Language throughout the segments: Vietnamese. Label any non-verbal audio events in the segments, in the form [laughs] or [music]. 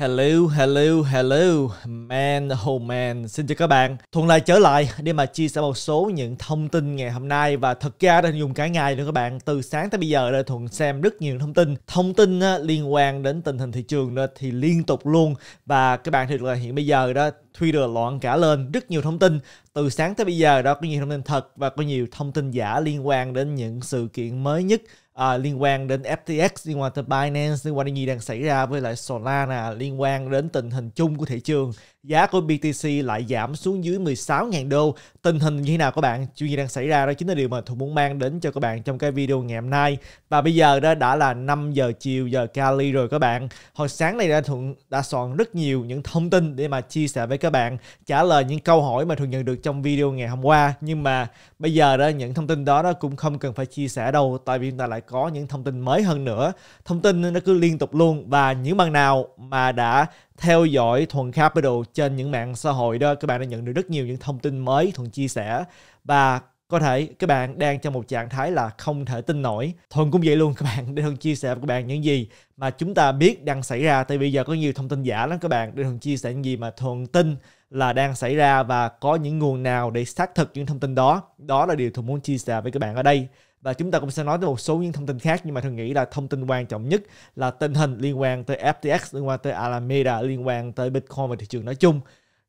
Hello, hello, hello, man, oh man. Xin chào các bạn. Thuận lại trở lại để mà chia sẻ một số những thông tin ngày hôm nay và thật ra đang dùng cả ngày nữa các bạn. Từ sáng tới bây giờ là Thuận xem rất nhiều thông tin. Thông tin liên quan đến tình hình thị trường đó thì liên tục luôn và các bạn thiệt là hiện bây giờ đó Twitter loạn cả lên rất nhiều thông tin từ sáng tới bây giờ đó có nhiều thông tin thật và có nhiều thông tin giả liên quan đến những sự kiện mới nhất à, liên quan đến FTX, liên quan tới Binance, liên quan đến gì đang xảy ra với lại Solana, liên quan đến tình hình chung của thị trường. Giá của BTC lại giảm xuống dưới 16.000 đô. Tình hình như thế nào các bạn? Chuyện gì đang xảy ra đó chính là điều mà Thu muốn mang đến cho các bạn trong cái video ngày hôm nay. Và bây giờ đó đã là 5 giờ chiều giờ Cali rồi các bạn. Hồi sáng này đã Thuận đã soạn rất nhiều những thông tin để mà chia sẻ với các bạn, trả lời những câu hỏi mà Thuận nhận được trong video ngày hôm qua. Nhưng mà bây giờ đó những thông tin đó nó cũng không cần phải chia sẻ đâu, tại vì chúng ta lại có những thông tin mới hơn nữa thông tin nó cứ liên tục luôn và những bạn nào mà đã theo dõi thuần capital trên những mạng xã hội đó các bạn đã nhận được rất nhiều những thông tin mới thuần chia sẻ và có thể các bạn đang trong một trạng thái là không thể tin nổi thuần cũng vậy luôn các bạn để thuần chia sẻ với các bạn những gì mà chúng ta biết đang xảy ra tại vì giờ có nhiều thông tin giả lắm các bạn để thuần chia sẻ những gì mà thuần tin là đang xảy ra và có những nguồn nào để xác thực những thông tin đó đó là điều thuần muốn chia sẻ với các bạn ở đây và chúng ta cũng sẽ nói tới một số những thông tin khác nhưng mà tôi nghĩ là thông tin quan trọng nhất là tình hình liên quan tới FTX liên quan tới Alameda liên quan tới Bitcoin và thị trường nói chung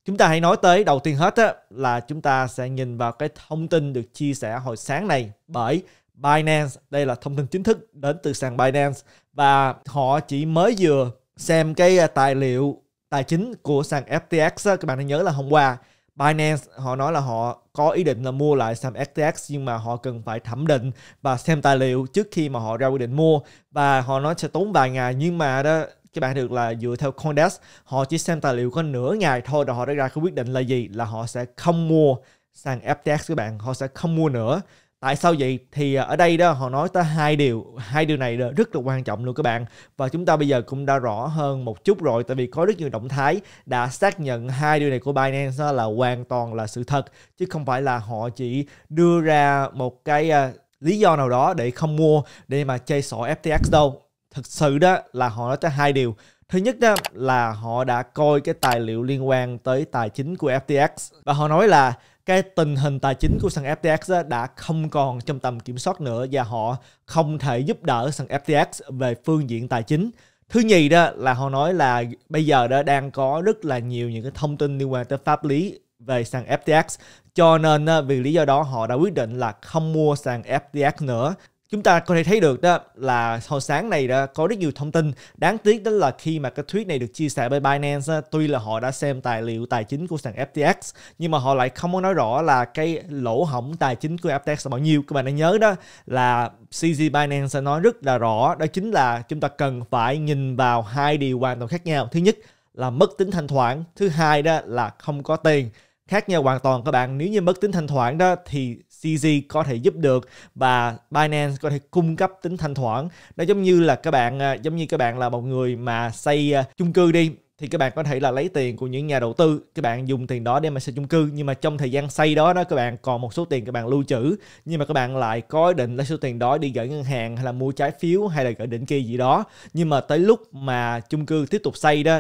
chúng ta hãy nói tới đầu tiên hết á, là chúng ta sẽ nhìn vào cái thông tin được chia sẻ hồi sáng này bởi Binance đây là thông tin chính thức đến từ sàn Binance và họ chỉ mới vừa xem cái tài liệu tài chính của sàn FTX á, các bạn hãy nhớ là hôm qua Binance họ nói là họ có ý định là mua lại Sam FTX nhưng mà họ cần phải thẩm định và xem tài liệu trước khi mà họ ra quyết định mua và họ nói sẽ tốn vài ngày nhưng mà đó các bạn được là dựa theo Coindesk họ chỉ xem tài liệu có nửa ngày thôi rồi họ đã ra cái quyết định là gì là họ sẽ không mua sàn FTX các bạn họ sẽ không mua nữa tại à, sao vậy thì à, ở đây đó họ nói tới hai điều hai điều này rất là quan trọng luôn các bạn và chúng ta bây giờ cũng đã rõ hơn một chút rồi tại vì có rất nhiều động thái đã xác nhận hai điều này của Binance là hoàn toàn là sự thật chứ không phải là họ chỉ đưa ra một cái à, lý do nào đó để không mua để mà chơi sổ FTX đâu thực sự đó là họ nói tới hai điều Thứ nhất đó là họ đã coi cái tài liệu liên quan tới tài chính của FTX và họ nói là cái tình hình tài chính của sàn FTX đã không còn trong tầm kiểm soát nữa và họ không thể giúp đỡ sàn FTX về phương diện tài chính. Thứ nhì đó là họ nói là bây giờ đó đang có rất là nhiều những cái thông tin liên quan tới pháp lý về sàn FTX cho nên vì lý do đó họ đã quyết định là không mua sàn FTX nữa chúng ta có thể thấy được đó là hồi sáng này đã có rất nhiều thông tin đáng tiếc đó là khi mà cái tweet này được chia sẻ bởi Binance tuy là họ đã xem tài liệu tài chính của sàn FTX nhưng mà họ lại không có nói rõ là cái lỗ hỏng tài chính của FTX là bao nhiêu các bạn đã nhớ đó là CZ Binance nói rất là rõ đó chính là chúng ta cần phải nhìn vào hai điều hoàn toàn khác nhau thứ nhất là mất tính thanh khoản thứ hai đó là không có tiền khác nhau hoàn toàn các bạn nếu như mất tính thanh khoản đó thì CZ có thể giúp được và Binance có thể cung cấp tính thanh khoản nó giống như là các bạn à, giống như các bạn là một người mà xây à, chung cư đi thì các bạn có thể là lấy tiền của những nhà đầu tư các bạn dùng tiền đó để mà xây chung cư nhưng mà trong thời gian xây đó đó các bạn còn một số tiền các bạn lưu trữ nhưng mà các bạn lại có ý định lấy số tiền đó đi gửi ngân hàng hay là mua trái phiếu hay là gửi định kỳ gì đó nhưng mà tới lúc mà chung cư tiếp tục xây đó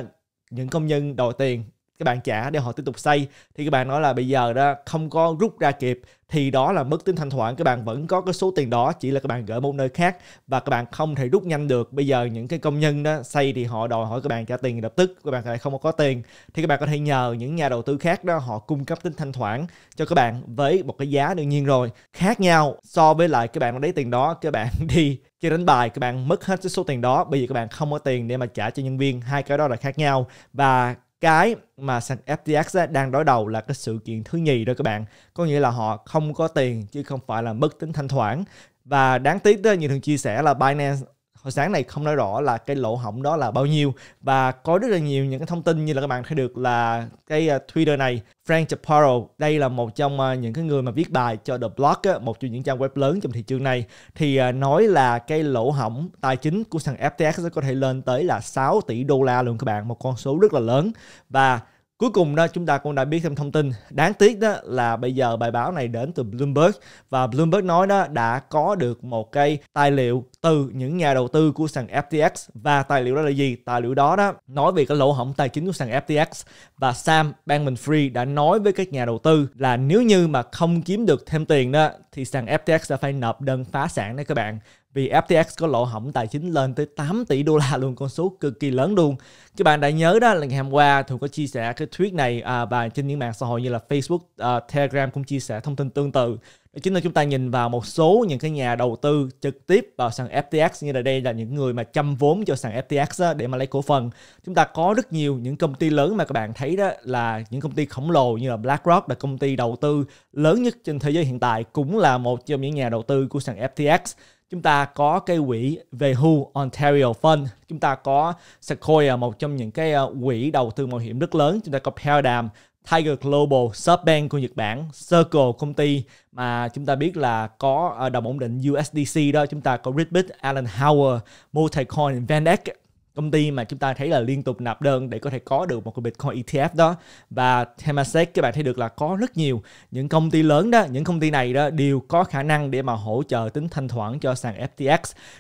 những công nhân đòi tiền các bạn trả để họ tiếp tục xây thì các bạn nói là bây giờ đó không có rút ra kịp thì đó là mất tính thanh khoản các bạn vẫn có cái số tiền đó chỉ là các bạn gửi một nơi khác và các bạn không thể rút nhanh được bây giờ những cái công nhân đó xây thì họ đòi hỏi các bạn trả tiền lập tức các bạn lại không có tiền thì các bạn có thể nhờ những nhà đầu tư khác đó họ cung cấp tính thanh khoản cho các bạn với một cái giá đương nhiên rồi khác nhau so với lại các bạn lấy tiền đó các bạn [laughs] đi chơi đánh bài các bạn mất hết cái số tiền đó bởi vì các bạn không có tiền để mà trả cho nhân viên hai cái đó là khác nhau và cái mà sàn FTX đang đối đầu là cái sự kiện thứ nhì đó các bạn có nghĩa là họ không có tiền chứ không phải là mất tính thanh khoản và đáng tiếc đó, như thường chia sẻ là Binance hồi sáng này không nói rõ là cái lỗ hổng đó là bao nhiêu và có rất là nhiều những cái thông tin như là các bạn thấy được là cái à, Twitter này Frank Chaparro đây là một trong à, những cái người mà viết bài cho The Block một trong những trang web lớn trong thị trường này thì à, nói là cái lỗ hổng tài chính của thằng FTX có thể lên tới là 6 tỷ đô la luôn các bạn một con số rất là lớn và Cuối cùng đó chúng ta cũng đã biết thêm thông tin đáng tiếc đó là bây giờ bài báo này đến từ Bloomberg và Bloomberg nói đó đã có được một cái tài liệu từ những nhà đầu tư của sàn FTX và tài liệu đó là gì? Tài liệu đó đó nói về cái lỗ hổng tài chính của sàn FTX và Sam Bankman-Fried đã nói với các nhà đầu tư là nếu như mà không kiếm được thêm tiền đó thì sàn FTX sẽ phải nộp đơn phá sản đấy các bạn vì FTX có lỗ hổng tài chính lên tới 8 tỷ đô la luôn, con số cực kỳ lớn luôn. Các bạn đã nhớ đó là ngày hôm qua thường có chia sẻ cái tweet này à, và trên những mạng xã hội như là Facebook, à, Telegram cũng chia sẻ thông tin tương tự. Đó chính là chúng ta nhìn vào một số những cái nhà đầu tư trực tiếp vào sàn FTX như là đây là những người mà chăm vốn cho sàn FTX đó, để mà lấy cổ phần. Chúng ta có rất nhiều những công ty lớn mà các bạn thấy đó là những công ty khổng lồ như là BlackRock là công ty đầu tư lớn nhất trên thế giới hiện tại cũng là một trong những nhà đầu tư của sàn FTX chúng ta có cái quỹ về Who Ontario Fund, chúng ta có Sequoia một trong những cái ờ, quỹ đầu tư mạo hiểm rất lớn, chúng ta có Paradigm, Tiger Global, SoftBank của Nhật Bản, Circle công ty mà chúng ta biết là có ờ, đồng ổn định USDC đó, chúng ta có Ritbit, Alan Howard, Multicoin, VanEck công ty mà chúng ta thấy là liên tục nạp đơn để có thể có được một cái Bitcoin ETF đó và Temasek các bạn thấy được là có rất nhiều những công ty lớn đó những công ty này đó đều có khả năng để mà hỗ trợ tính thanh khoản cho sàn FTX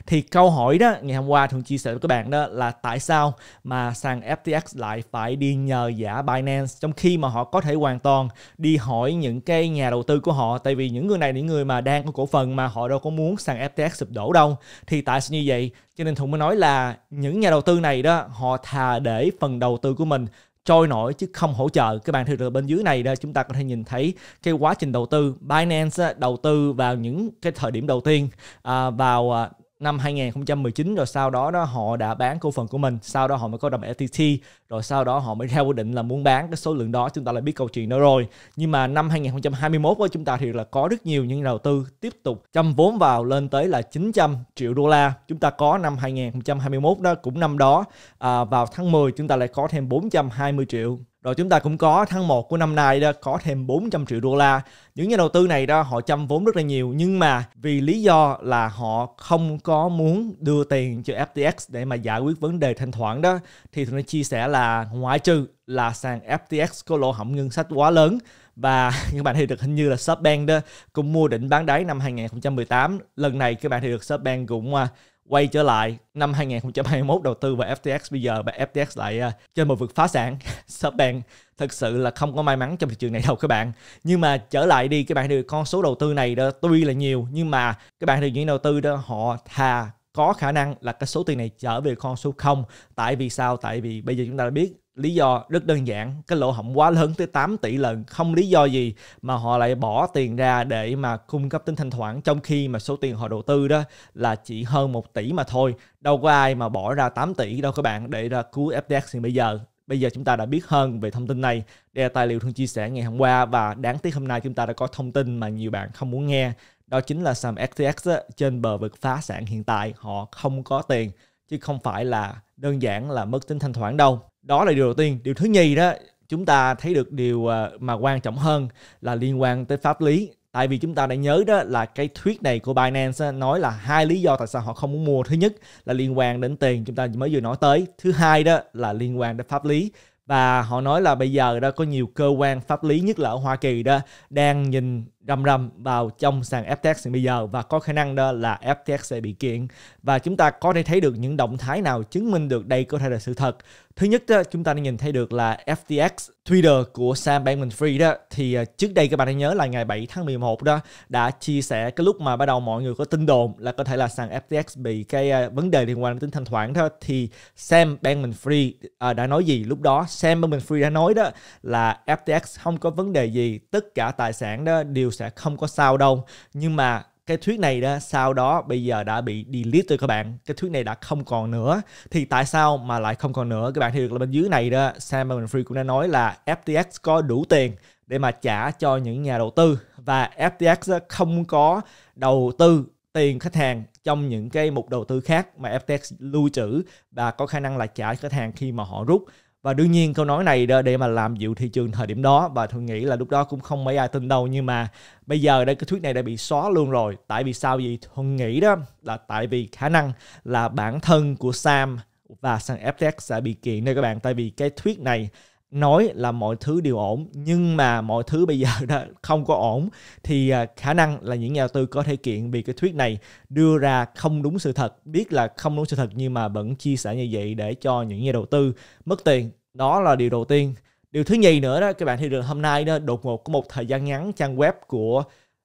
thì câu hỏi đó ngày hôm qua thường chia sẻ với các bạn đó là tại sao mà sàn FTX lại phải đi nhờ giả Binance trong khi mà họ có thể hoàn toàn đi hỏi những cái nhà đầu tư của họ tại vì những người này những người mà đang có cổ phần mà họ đâu có muốn sàn FTX sụp đổ đâu thì tại sao như vậy cho nên Thuận mới nói là những nhà đầu tư này đó họ thà để phần đầu tư của mình trôi nổi chứ không hỗ trợ các bạn thì ở bên dưới này đó chúng ta có thể nhìn thấy cái quá trình đầu tư Binance đầu tư vào những cái thời điểm đầu tiên à, vào à, năm 2019 rồi sau đó đó họ đã bán cổ phần của mình sau đó họ mới có đồng FTT rồi sau đó họ mới ra quyết định là muốn bán cái số lượng đó chúng ta lại biết câu chuyện đó rồi nhưng mà năm 2021 của chúng ta thì là có rất nhiều những đầu tư tiếp tục chăm vốn vào lên tới là 900 triệu đô la chúng ta có năm 2021 đó cũng năm đó à, vào tháng 10 chúng ta lại có thêm 420 triệu rồi chúng ta cũng có tháng 1 của năm nay đó có thêm 400 triệu đô la. Những nhà đầu tư này đó họ chăm vốn rất là nhiều nhưng mà vì lý do là họ không có muốn đưa tiền cho FTX để mà giải quyết vấn đề thanh khoản đó thì tôi chia sẻ là ngoại trừ là sàn FTX có lỗ hỏng ngân sách quá lớn và [laughs] các bạn thì được hình như là Shopbank đó cũng mua đỉnh bán đáy năm 2018 lần này các bạn thì được Shopbank cũng à, quay trở lại năm 2021 đầu tư vào FTX bây giờ và FTX lại uh, trên một vực phá sản [laughs] sắp SoftBank thực sự là không có may mắn trong thị trường này đâu các bạn nhưng mà trở lại đi các bạn được con số đầu tư này đó tuy là nhiều nhưng mà các bạn được những đầu tư đó họ thà có khả năng là cái số tiền này trở về con số không tại vì sao tại vì bây giờ chúng ta đã biết Lý do rất đơn giản, cái lỗ hổng quá lớn tới 8 tỷ lần, không lý do gì mà họ lại bỏ tiền ra để mà cung cấp tính thanh khoản trong khi mà số tiền họ đầu tư đó là chỉ hơn 1 tỷ mà thôi. Đâu có ai mà bỏ ra 8 tỷ đâu các bạn để ra cứu FTX thì bây giờ. Bây giờ chúng ta đã biết hơn về thông tin này. Đây là tài liệu thường chia sẻ ngày hôm qua và đáng tiếc hôm nay chúng ta đã có thông tin mà nhiều bạn không muốn nghe. Đó chính là sàn FTX á, trên bờ vực phá sản hiện tại họ không có tiền chứ không phải là đơn giản là mất tính thanh khoản đâu đó là điều đầu tiên điều thứ nhì đó chúng ta thấy được điều à, mà quan trọng hơn là liên quan tới pháp lý tại vì chúng ta đã nhớ đó là cái thuyết này của Binance nói là hai lý do tại sao họ không muốn mua thứ nhất là liên quan đến tiền chúng ta mới vừa nói tới thứ hai đó là liên quan đến pháp lý và họ nói là bây giờ đó có nhiều cơ quan pháp lý nhất là ở Hoa Kỳ đó đang nhìn rầm rầm vào trong sàn FTX bây giờ và có khả năng đó là FTX sẽ bị kiện và chúng ta có thể thấy được những động thái nào chứng minh được đây có thể là sự thật. Thứ nhất đó, chúng ta đã nhìn thấy được là FTX Twitter của Sam Bankman-Fried đó thì à, trước đây các bạn hãy nhớ là ngày 7 tháng 11 đó đã chia sẻ cái lúc mà bắt đầu mọi người có tin đồn là có thể là sàn FTX bị cái à, vấn đề liên quan đến tính thanh khoản đó thì Sam Bankman-Fried à, đã nói gì lúc đó Sam Bankman-Fried đã nói đó là FTX không có vấn đề gì tất cả tài sản đó đều sẽ không có sao đâu nhưng mà cái thuyết này đó sau đó bây giờ đã bị delete rồi các bạn cái thuyết này đã không còn nữa thì tại sao mà lại không còn nữa các bạn thì được là bên dưới này đó Sam Free cũng đã nói là FTX có đủ tiền để mà trả cho những nhà đầu tư và FTX không có đầu tư tiền khách hàng trong những cái mục đầu tư khác mà FTX lưu trữ và có khả năng là trả khách hàng khi mà họ rút và đương nhiên câu nói này để mà làm dịu thị trường thời điểm đó và tôi nghĩ là lúc đó cũng không mấy ai tin đâu nhưng mà bây giờ đây cái thuyết này đã bị xóa luôn rồi tại vì sao gì tôi nghĩ đó là tại vì khả năng là bản thân của Sam và sàn FTX sẽ bị kiện đây các bạn tại vì cái thuyết này nói là mọi thứ đều ổn nhưng mà mọi thứ bây giờ đã không có ổn thì à, khả năng là những nhà đầu tư có thể kiện vì cái thuyết này đưa ra không đúng sự thật biết là không đúng sự thật nhưng mà vẫn chia sẻ như vậy để cho những nhà đầu tư mất tiền đó là điều đầu tiên điều thứ nhì nữa đó các bạn thấy được hôm nay đó đột ngột có một thời gian ngắn trang web của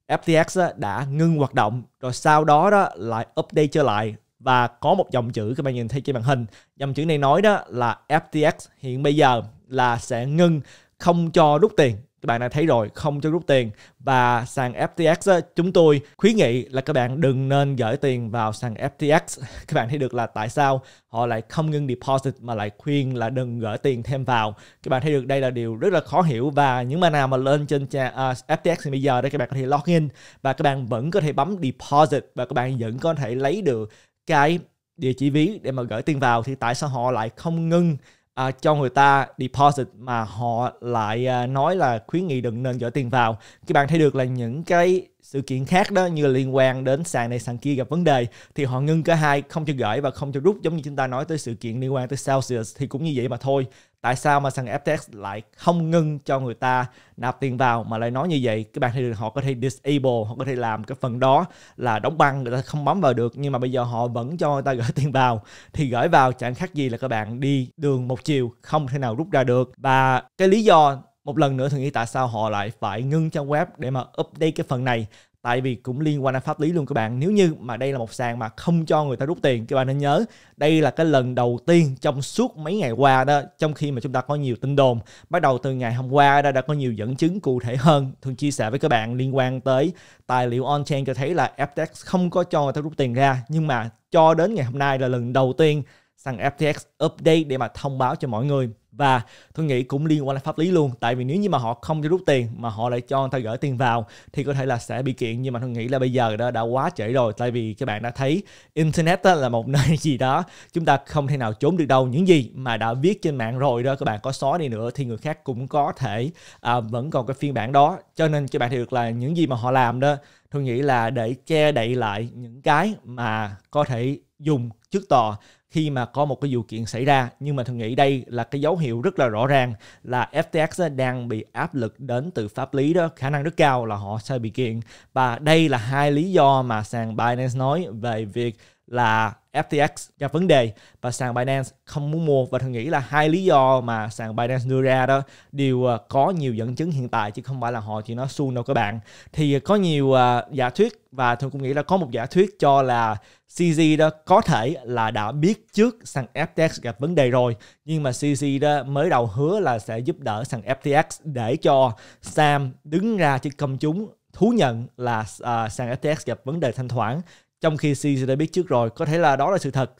FTX đó, đã ngưng hoạt động rồi sau đó đó lại update trở lại và có một dòng chữ các bạn nhìn thấy trên màn hình dòng chữ này nói đó là FTX hiện bây giờ là sẽ ngưng không cho rút tiền các bạn đã thấy rồi không cho rút tiền và sàn FTX chúng tôi khuyến nghị là các bạn đừng nên gửi tiền vào sàn FTX [laughs] các bạn thấy được là tại sao họ lại không ngưng deposit mà lại khuyên là đừng gửi tiền thêm vào các bạn thấy được đây là điều rất là khó hiểu và những mà nào mà lên trên cha, uh, à, FTX thì bây giờ đây các bạn có thể login và các bạn vẫn có thể bấm deposit và các bạn vẫn có thể lấy được cái địa chỉ ví để mà gửi tiền vào thì tại sao họ lại không ngưng à, cho người ta deposit mà họ lại à, nói là khuyến nghị đừng nên gửi tiền vào các bạn thấy được là những cái sự kiện khác đó như liên quan đến sàn này sàn kia gặp vấn đề thì họ ngưng cả hai không cho gửi và không cho rút giống như chúng ta nói tới sự kiện liên quan tới Celsius thì cũng như vậy mà thôi tại sao mà sàn FTX lại không ngưng cho người ta nạp tiền vào mà lại nói như vậy các bạn thì họ có thể disable họ có thể làm cái phần đó là đóng băng người ta không bấm vào được nhưng mà bây giờ họ vẫn cho người ta [laughs] gửi tiền vào thì gửi vào chẳng khác gì là các bạn đi đường một chiều không thể nào rút ra được và cái lý do một lần nữa thường nghĩ tại sao họ lại phải ngưng trang web để mà update cái phần này tại vì cũng liên quan đến pháp lý luôn các bạn nếu như mà đây là một sàn mà không cho người ta rút tiền các bạn nên nhớ đây là cái lần đầu tiên trong suốt mấy ngày qua đó trong khi mà chúng ta có nhiều tin đồn bắt đầu từ ngày hôm qua đã đã có nhiều dẫn chứng cụ thể hơn thường chia sẻ với các bạn liên quan tới tài liệu on chain cho thấy là FTX không có cho người ta rút tiền ra nhưng mà cho đến ngày hôm nay là lần đầu tiên sang FTX update để mà thông báo cho mọi người và tôi nghĩ cũng liên quan đến pháp lý luôn tại vì nếu như mà họ không cho rút tiền mà họ lại cho người ta gửi tiền vào thì có thể là sẽ bị kiện nhưng mà tôi nghĩ là bây giờ đó đã quá trễ rồi tại vì các bạn đã thấy internet là một [laughs] nơi gì đó chúng ta không thể nào trốn được đâu những gì mà đã viết trên mạng rồi đó các bạn có xóa đi nữa thì người khác cũng có thể à, vẫn còn cái phiên bản đó cho nên các bạn thấy được là những gì mà họ làm đó tôi nghĩ là để che đậy lại những cái mà có thể dùng trước tòa khi mà có một cái vụ kiện xảy ra nhưng mà tôi nghĩ đây là cái dấu hiệu rất là rõ ràng là FTX đang bị áp lực đến từ pháp lý đó khả năng rất cao là họ sẽ bị kiện và đây là hai lý do mà sàn Binance nói về việc là FTX gặp vấn đề và sàn Binance không muốn mua và thường nghĩ là hai lý do mà sàn Binance đưa ra đó đều ờ, có nhiều dẫn chứng hiện tại chứ không phải là họ chỉ nói suông đâu các bạn thì có nhiều uh, giả thuyết và thường cũng nghĩ là có một giả thuyết cho là CZ đó có thể là đã biết trước sàn FTX gặp vấn đề rồi nhưng mà CZ đó mới đầu hứa là sẽ giúp đỡ sàn FTX để cho Sam đứng ra trước công chúng thú nhận là uh, sàn FTX gặp vấn đề thanh khoản trong khi CZ đã biết trước rồi có thể là đó là sự thật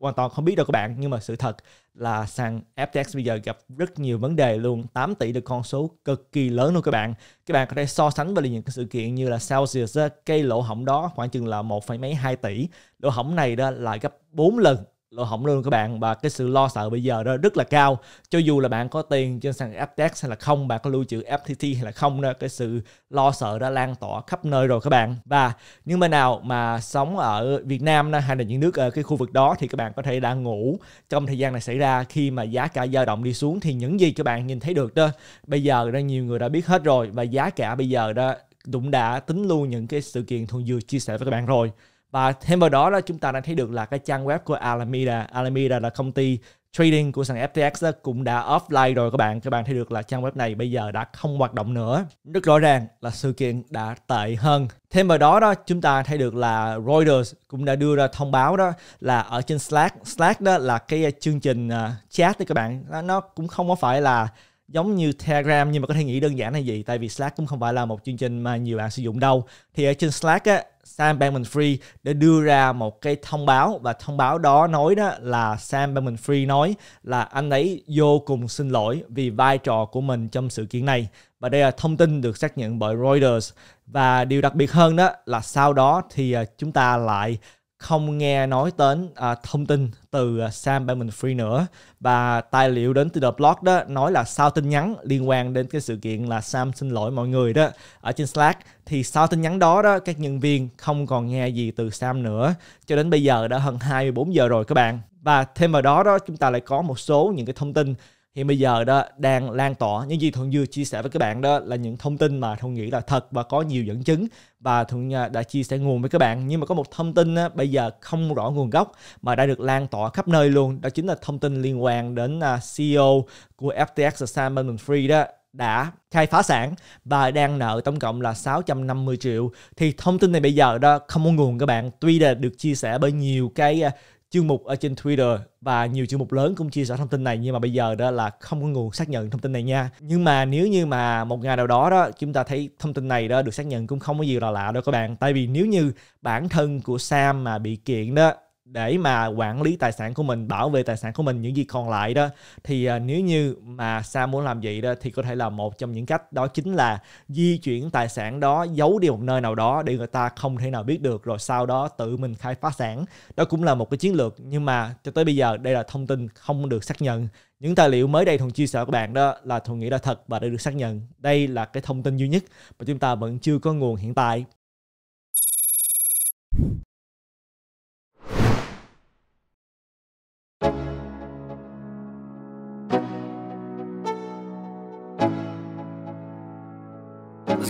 hoàn toàn không biết đâu các bạn nhưng mà sự thật là sàn FTX bây giờ gặp rất nhiều vấn đề luôn 8 tỷ được con số cực kỳ lớn luôn các bạn các bạn có thể so sánh với những cái sự kiện như là Celsius cây lỗ hỏng đó khoảng chừng là một mấy hai tỷ lỗ hỏng này đó là gấp 4 lần lỗ hỏng luôn các bạn và cái sự lo sợ bây giờ đó rất là cao cho dù là bạn có tiền trên sàn FTX hay là không bạn có lưu trữ FTT hay là không đó cái sự lo sợ đã lan tỏa khắp nơi rồi các bạn và những bên nào mà sống ở Việt Nam hay là những nước ở cái khu vực đó thì các bạn có thể đã ngủ trong thời gian này xảy ra khi mà giá cả dao động đi xuống thì những gì các bạn nhìn thấy được đó bây giờ đó nhiều người đã biết hết rồi và giá cả bây giờ đó cũng đã tính luôn những cái sự kiện thuần vừa chia sẻ với các bạn rồi và thêm vào đó là chúng ta đã thấy được là cái trang web của Alameda Alameda là công ty trading của sàn FTX đó cũng đã offline rồi các bạn các bạn thấy được là trang web này bây giờ đã không hoạt động nữa rất rõ ràng là sự kiện đã tệ hơn thêm vào đó đó chúng ta thấy được là Reuters cũng đã đưa ra thông báo đó là ở trên Slack Slack đó là cái chương trình à, chat thì các bạn nó cũng không có phải là giống như Telegram nhưng mà có thể nghĩ đơn giản là gì tại vì Slack cũng không phải là một chương trình mà nhiều bạn sử dụng đâu thì ở trên Slack á Sam bankman free đã đưa ra một cái thông báo và thông báo đó nói đó là Sam bankman free nói là anh ấy vô cùng xin lỗi vì vai trò của mình trong sự kiện này và đây là thông tin được xác nhận bởi Reuters và điều đặc biệt hơn đó là sau đó thì à, chúng ta lại không nghe nói đến à, thông tin từ à, Sam bankman Free nữa và tài liệu đến từ The Block đó nói là sau tin nhắn liên quan đến cái sự kiện là Sam xin lỗi mọi người đó ở trên Slack thì sau tin nhắn đó đó các nhân viên không còn nghe gì từ Sam nữa cho đến bây giờ đã hơn 24 giờ rồi các bạn và thêm vào đó đó chúng ta lại có một số những cái thông tin thì bây giờ đó đang lan tỏa những gì thuận vừa chia sẻ với các bạn đó là những thông tin mà thuận nghĩ là thật và có nhiều dẫn chứng và thuận à, đã chia sẻ nguồn với các bạn nhưng mà có một thông tin á, bây giờ không rõ nguồn gốc mà đã được lan tỏa khắp nơi luôn đó chính là thông tin liên quan đến à, CEO của FTX Sam Bankman-Fried đó đã khai phá sản và đang nợ tổng cộng là 650 triệu thì thông tin này bây giờ đó không có nguồn các bạn tuy là được chia sẻ bởi nhiều cái à, chương mục ở trên Twitter và nhiều chương mục lớn cũng chia sẻ thông tin này nhưng mà bây giờ đó là không có nguồn xác nhận thông tin này nha. Nhưng mà nếu như mà một ngày nào đó đó chúng ta thấy thông tin này đó được xác nhận cũng không có gì là lạ đâu các bạn. Tại vì nếu như bản thân của Sam mà bị kiện đó để mà quản lý tài sản của mình bảo vệ tài sản của mình những gì còn lại đó thì à, nếu như mà Sam muốn làm vậy đó thì có thể là một trong những cách đó chính là di chuyển tài sản đó giấu đi một nơi nào đó để người ta không thể nào biết được rồi sau đó tự mình khai phá sản đó cũng là một cái chiến lược nhưng mà cho tới bây giờ đây là thông tin không được xác nhận những tài liệu mới đây thuần chia sẻ các bạn đó là thuần nghĩ là thật và đã được xác nhận đây là cái thông tin duy nhất mà chúng ta vẫn chưa có nguồn hiện tại